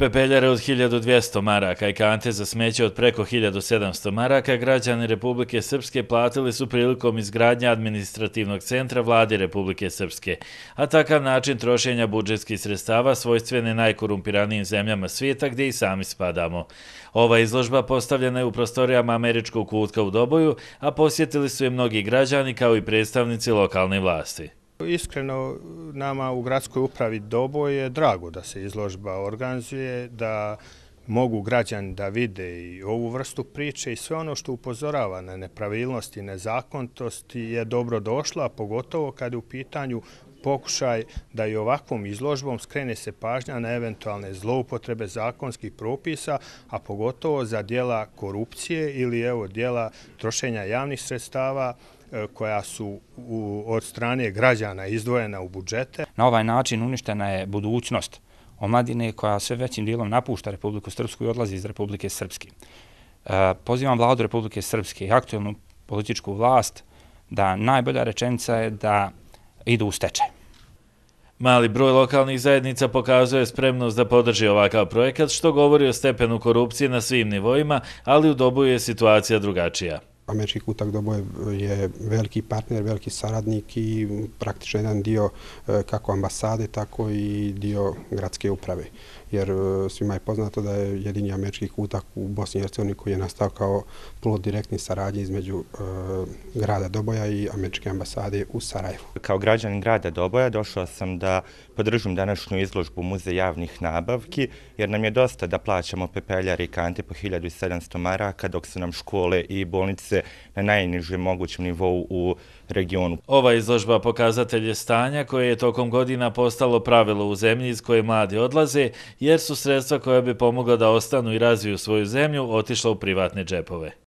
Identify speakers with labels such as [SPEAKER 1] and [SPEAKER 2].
[SPEAKER 1] Pepeljare od 1200 maraka i kante za smeće od preko 1700 maraka građani Republike Srpske platili su prilikom izgradnja administrativnog centra vlade Republike Srpske, a takav način trošenja budžetskih sredstava svojstvene najkorumpiranijim zemljama svijeta gdje i sami spadamo. Ova izložba postavljena je u prostorijama američkog kutka u Doboju, a posjetili su je mnogi građani kao i predstavnici lokalne vlasti.
[SPEAKER 2] Iskreno nama u gradskoj upravi Dobo je drago da se izložba organizuje, da mogu građani da vide i ovu vrstu priče i sve ono što upozorava na nepravilnosti i nezakontosti je dobro došla, pogotovo kad je u pitanju pokušaj da i ovakvom izložbom skrene se pažnja na eventualne zloupotrebe zakonskih propisa, a pogotovo za dijela korupcije ili dijela trošenja javnih sredstava e, koja su od strane građana izdvojena u budžete.
[SPEAKER 3] Na ovaj način uništena je budućnost omladine koja sve većim dijelom napušta Republiku Srpsku i odlazi iz Republike Srpske. E, pozivam vladu Republike Srpske i aktualnu političku vlast da najbolja rečenica je da idu u stečaj.
[SPEAKER 1] Mali broj lokalnih zajednica pokazuje spremnost da podrži ovakav projekat, što govori o stepenu korupcije na svim nivoima, ali u dobu je situacija drugačija
[SPEAKER 4] američki kutak doboje je veliki partner, veliki saradnik i praktično jedan dio e, kako ambasade, tako i dio gradske uprave. Jer e, svima je poznato da je jedini američki kutak u Bosni i Hercegovini koji je nastao kao plod direktni saradnje između e, grada Doboja i američke ambasade u Sarajevu.
[SPEAKER 5] Kao građan grada Doboja došao sam da podržim današnju izložbu Muze javnih nabavki, jer nam je dosta da plaćamo pepeljari kante po 1700 maraka dok su nam škole i bolnice se na najnižem mogućem nivou u regionu.
[SPEAKER 1] Ova izložba pokazatelj je stanja koje je tokom godina postalo pravilo u zemlji iz koje mladi odlaze, jer su sredstva koja bi pomogla da ostanu i razviju svoju zemlju otišla u privatne džepove.